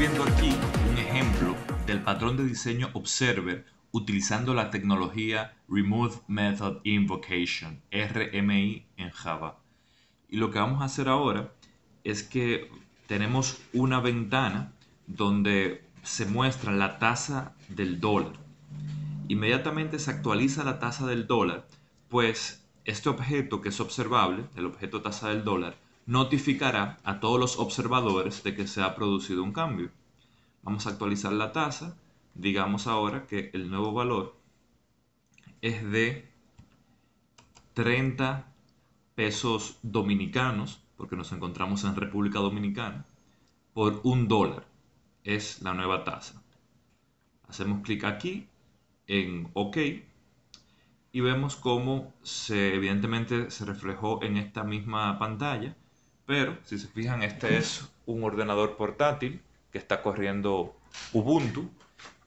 viendo aquí un ejemplo del patrón de diseño Observer utilizando la tecnología Remove Method Invocation, RMI en Java. Y lo que vamos a hacer ahora es que tenemos una ventana donde se muestra la tasa del dólar. Inmediatamente se actualiza la tasa del dólar, pues este objeto que es observable, el objeto tasa del dólar, notificará a todos los observadores de que se ha producido un cambio. Vamos a actualizar la tasa. Digamos ahora que el nuevo valor es de 30 pesos dominicanos, porque nos encontramos en República Dominicana, por un dólar. Es la nueva tasa. Hacemos clic aquí en OK y vemos cómo se, evidentemente se reflejó en esta misma pantalla pero si se fijan, este es un ordenador portátil que está corriendo Ubuntu.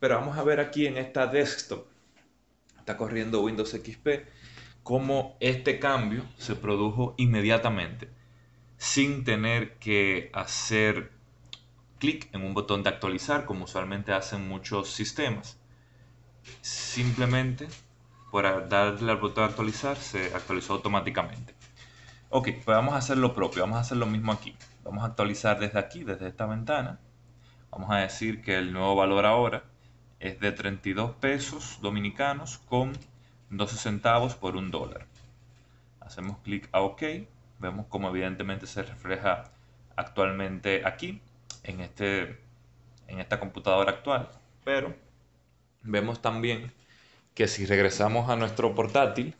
Pero vamos a ver aquí en esta desktop, está corriendo Windows XP, cómo este cambio se produjo inmediatamente, sin tener que hacer clic en un botón de actualizar, como usualmente hacen muchos sistemas. Simplemente por darle al botón de actualizar, se actualizó automáticamente. Ok, pues vamos a hacer lo propio, vamos a hacer lo mismo aquí. Vamos a actualizar desde aquí, desde esta ventana. Vamos a decir que el nuevo valor ahora es de 32 pesos dominicanos con 12 centavos por un dólar. Hacemos clic a OK. Vemos como evidentemente se refleja actualmente aquí, en, este, en esta computadora actual. Pero vemos también que si regresamos a nuestro portátil,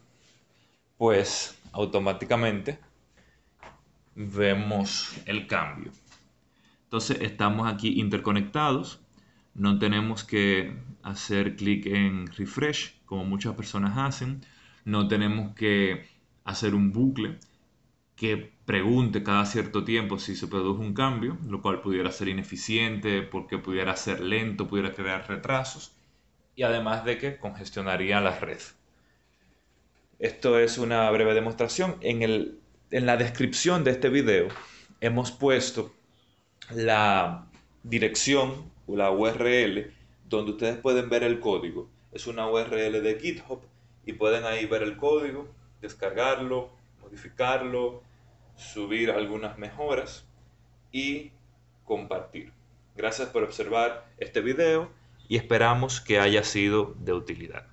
pues automáticamente vemos el cambio. Entonces estamos aquí interconectados, no tenemos que hacer clic en refresh como muchas personas hacen, no tenemos que hacer un bucle que pregunte cada cierto tiempo si se produjo un cambio, lo cual pudiera ser ineficiente porque pudiera ser lento, pudiera crear retrasos y además de que congestionaría la red. Esto es una breve demostración. En, la descripción de este video hemos puesto la dirección o la URL donde ustedes pueden ver el código. Es una URL de GitHub y pueden ahí ver el código, descargarlo, modificarlo, subir algunas mejoras y compartir. Gracias por observar este video y esperamos que haya sido de utilidad.